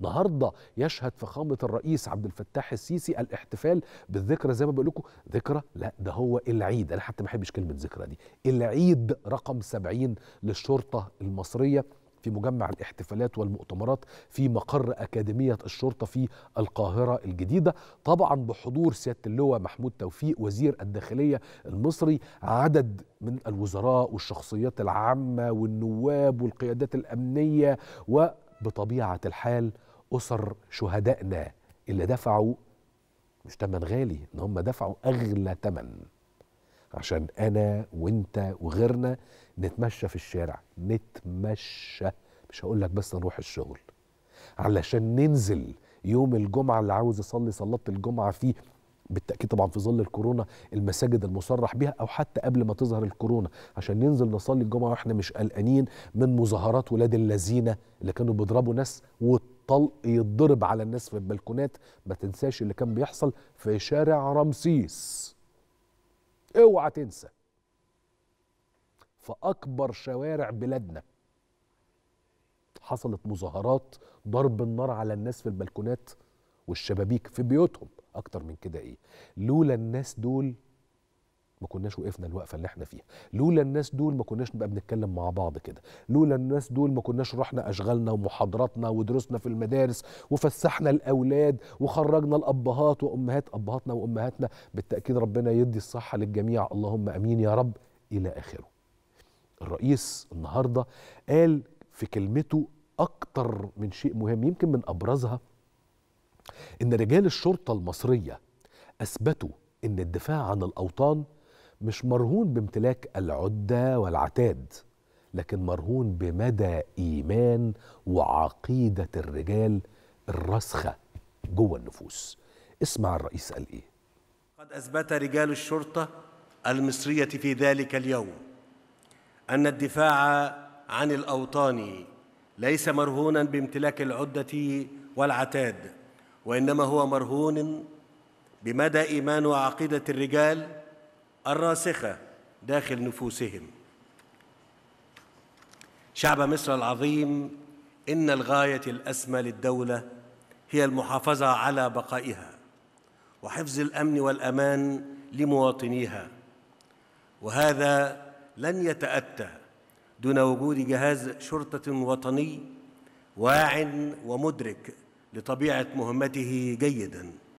النهارده يشهد فخامه الرئيس عبد الفتاح السيسي الاحتفال بالذكرى زي ما بقول لكم ذكرى لا ده هو العيد انا حتى ما بحبش كلمه ذكرى دي العيد رقم 70 للشرطه المصريه في مجمع الاحتفالات والمؤتمرات في مقر أكاديمية الشرطة في القاهرة الجديدة طبعا بحضور سيادة اللواء محمود توفيق وزير الداخلية المصري عدد من الوزراء والشخصيات العامة والنواب والقيادات الأمنية و بطبيعه الحال اسر شهدائنا اللي دفعوا مش تمن غالي ان هم دفعوا اغلى تمن عشان انا وانت وغيرنا نتمشى في الشارع نتمشى مش هقول لك بس نروح الشغل علشان ننزل يوم الجمعه اللي عاوز يصلي صلاه الجمعه فيه بالتاكيد طبعا في ظل الكورونا المساجد المصرح بها او حتى قبل ما تظهر الكورونا عشان ننزل نصلي الجمعه واحنا مش قلقانين من مظاهرات ولاد اللذينه اللي كانوا بيضربوا ناس والطلق يتضرب على الناس في البلكونات ما تنساش اللي كان بيحصل في شارع رمسيس اوعى تنسى في اكبر شوارع بلادنا حصلت مظاهرات ضرب النار على الناس في البلكونات والشبابيك في بيوتهم اكتر من كده ايه لولا الناس دول ما كناش وقفنا الوقفه اللي احنا فيها لولا الناس دول ما كناش نبقى بنتكلم مع بعض كده لولا الناس دول ما كناش رحنا اشغالنا ومحاضراتنا ودروسنا في المدارس وفسحنا الاولاد وخرجنا الابهات وامهات ابهاتنا وامهاتنا بالتاكيد ربنا يدي الصحه للجميع اللهم امين يا رب الى اخره الرئيس النهارده قال في كلمته اكتر من شيء مهم يمكن من ابرزها إن رجال الشرطة المصرية أثبتوا إن الدفاع عن الأوطان مش مرهون بامتلاك العدة والعتاد لكن مرهون بمدى إيمان وعقيدة الرجال الراسخة جوه النفوس اسمع الرئيس قال إيه قد أثبت رجال الشرطة المصرية في ذلك اليوم أن الدفاع عن الأوطان ليس مرهونا بامتلاك العدة والعتاد وإنما هو مرهون بمدى إيمان وعقيدة الرجال الراسخة داخل نفوسهم شعب مصر العظيم إن الغاية الأسمى للدولة هي المحافظة على بقائها وحفظ الأمن والأمان لمواطنيها وهذا لن يتأتى دون وجود جهاز شرطة وطني واع ومدرك لطبيعه مهمته جيدا